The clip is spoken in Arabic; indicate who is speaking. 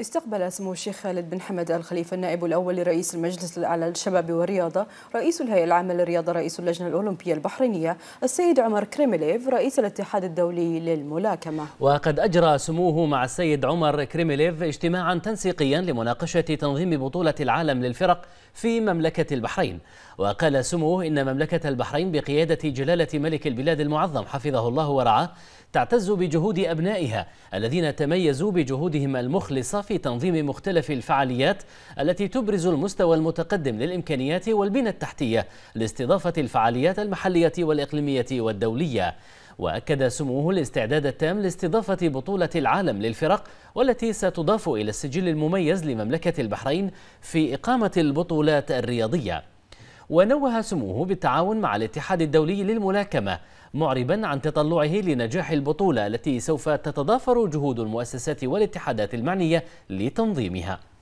Speaker 1: استقبل سمو الشيخ خالد بن حمد الخليفه النائب الأول لرئيس المجلس الأعلى للشباب والرياضة رئيس الهيئة العامة للرياضة رئيس اللجنة الأولمبية البحرينية السيد عمر كريمليف، رئيس الاتحاد الدولي للملاكمة
Speaker 2: وقد أجرى سموه مع السيد عمر كريمليف اجتماعا تنسيقيا لمناقشة تنظيم بطولة العالم للفرق في مملكة البحرين وقال سموه إن مملكة البحرين بقيادة جلالة ملك البلاد المعظم حفظه الله ورعاه تعتز بجهود أبنائها الذين تميزوا بجهودهم المخلصة في تنظيم مختلف الفعاليات التي تبرز المستوى المتقدم للإمكانيات والبنى التحتية لاستضافة الفعاليات المحلية والإقليمية والدولية وأكد سموه الاستعداد التام لاستضافة بطولة العالم للفرق والتي ستضاف إلى السجل المميز لمملكة البحرين في إقامة البطولات الرياضية ونوه سموه بالتعاون مع الاتحاد الدولي للملاكمة معربا عن تطلعه لنجاح البطولة التي سوف تتضافر جهود المؤسسات والاتحادات المعنية لتنظيمها